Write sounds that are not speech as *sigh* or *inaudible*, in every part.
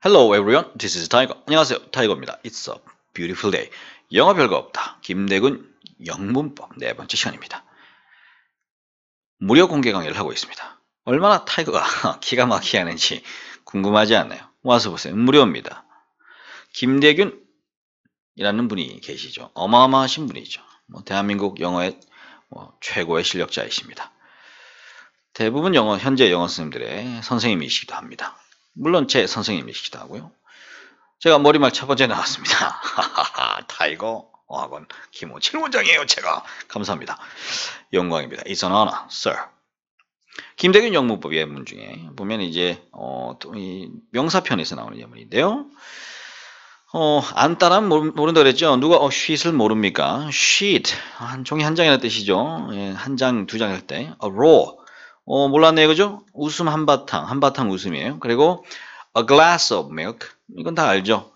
Hello everyone, this is Tiger. 안녕하세요, 타이거입니다. It's a beautiful day. 영어 별거 없다. 김대근 영문법 네 번째 시간입니다. 무료 공개 강의를 하고 있습니다. 얼마나 타이거가 *laughs* 기가 막히게 하는지 궁금하지 않나요? 와서 보세요. 무료입니다. 김대균이라는 분이 계시죠. 어마어마하신 분이죠. 뭐 대한민국 영어의 뭐 최고의 실력자이십니다. 대부분 영어 현재 영어 선생님들의 선생님이시기도 합니다. 물론 제 선생님이시기도 하고요. 제가 머리말 첫 번째 나왔습니다. 타이거 *laughs* 어학원 김호진 원장이에요. 제가 감사합니다. 영광입니다. It's an honor, sir. 김대균 영문법 예문 중에 보면 이제 어, 명사편에서 나오는 예문인데요. 어, 안따라 모른다 그랬죠? 누가 어, s h e t 을 모릅니까? s h e t 한 종이 한 장이라는 뜻이죠. 예, 한장 두 장 할때 a r o l 어, 몰랐네 그죠? 웃음 한바탕, 한바탕 웃음이에요. 그리고 a glass of milk. 이건 다 알죠?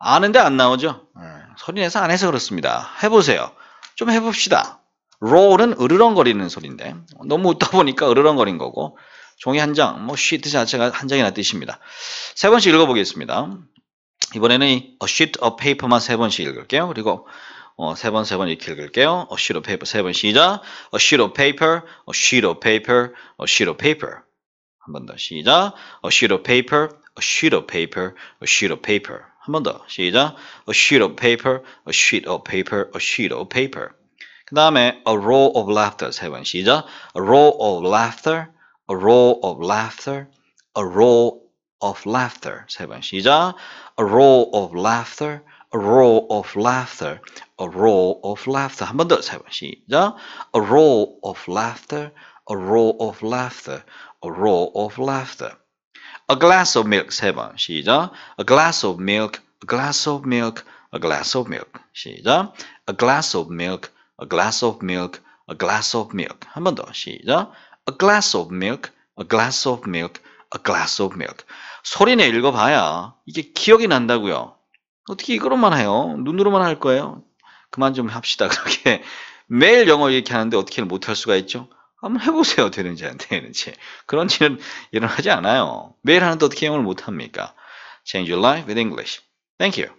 아는데 안 나오죠? 예, 소리내서 안 해서 그렇습니다. 해보세요. 좀 해봅시다. roll은 으르렁거리는 소리인데 너무 웃다 보니까 으르렁거린 거고 종이 한 장, 뭐 sheet 자체가 한 장이나 뜻입니다. 세 번씩 읽어보겠습니다. 이번에는 a sheet of paper만 세 번씩 읽을게요. 그리고 어, 세 번, 세번 이렇게 읽을게요. A sheet of paper. 세 번 시작. A sheet of paper. A sheet of paper. A sheet of paper. 한 번 더 시작. A sheet of paper. A sheet of paper. A sheet of paper. 한 번더 시작. A sheet of paper. A sheet of paper. A sheet of paper. 그 다음에 a roll of laughter 세 번 시작. A roll of laughter. A roll of laughter. A roll of laughter 세 번 시작. A roll of laughter a roar of laughter, a roar of laughter 한번더 살펴 시작. a roar of laughter, a roar of laughter, a roar of laughter. a glass of milk 세번 시작. a glass of milk, a glass of milk, a glass of milk 시작. a glass of milk, a glass of milk, a glass of milk 한번더 시작. a glass of milk, a glass of milk, a glass of milk. 소리내 읽어봐야 이게 기억이 난다고요. 어떻게 이거로만 해요? 눈으로만 할 거예요? 그만 좀 합시다. *laughs* 그렇게 매일 영어 이렇게 하는데 어떻게 못할 수가 있죠? 한번 해보세요. 되는지 안 되는지. 그런 일은 일어나지 않아요. 매일 하는데 어떻게 영어를 못합니까? Change your life with English. Thank you.